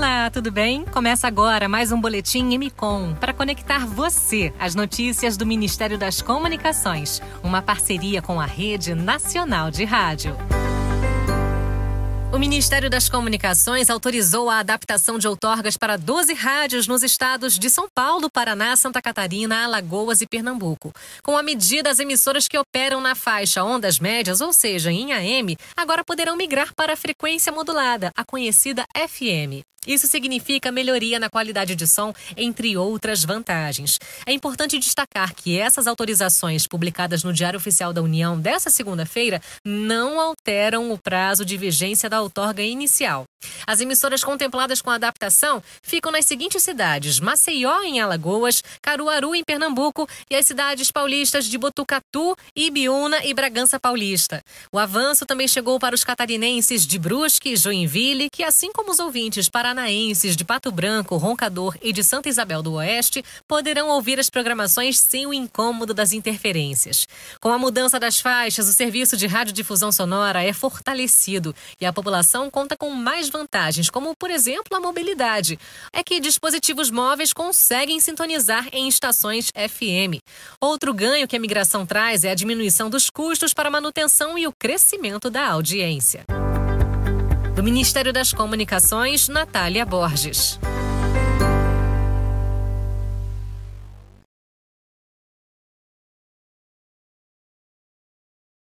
Olá, tudo bem? Começa agora mais um boletim MCOM para conectar você às notícias do Ministério das Comunicações, uma parceria com a Rede Nacional de Rádio. O Ministério das Comunicações autorizou a adaptação de outorgas para 12 rádios nos estados de São Paulo, Paraná, Santa Catarina, Alagoas e Pernambuco. Com a medida, as emissoras que operam na faixa ondas médias, ou seja, em AM, agora poderão migrar para a frequência modulada, a conhecida FM. Isso significa melhoria na qualidade de som, entre outras vantagens. É importante destacar que essas autorizações publicadas no Diário Oficial da União dessa segunda-feira não alteram o prazo de vigência da outorga inicial. As emissoras contempladas com a adaptação ficam nas seguintes cidades: Maceió, em Alagoas, Caruaru, em Pernambuco, e as cidades paulistas de Botucatu, Ibiúna e Bragança Paulista. O avanço também chegou para os catarinenses de Brusque e Joinville, que, assim como os ouvintes paranaenses de Pato Branco, Roncador e de Santa Isabel do Oeste, poderão ouvir as programações sem o incômodo das interferências. Com a mudança das faixas, o serviço de radiodifusão sonora é fortalecido e a população conta com mais vantagens, como, por exemplo, a mobilidade. É que dispositivos móveis conseguem sintonizar em estações FM. Outro ganho que a migração traz é a diminuição dos custos para a manutenção e o crescimento da audiência. Do Ministério das Comunicações, Natália Borges.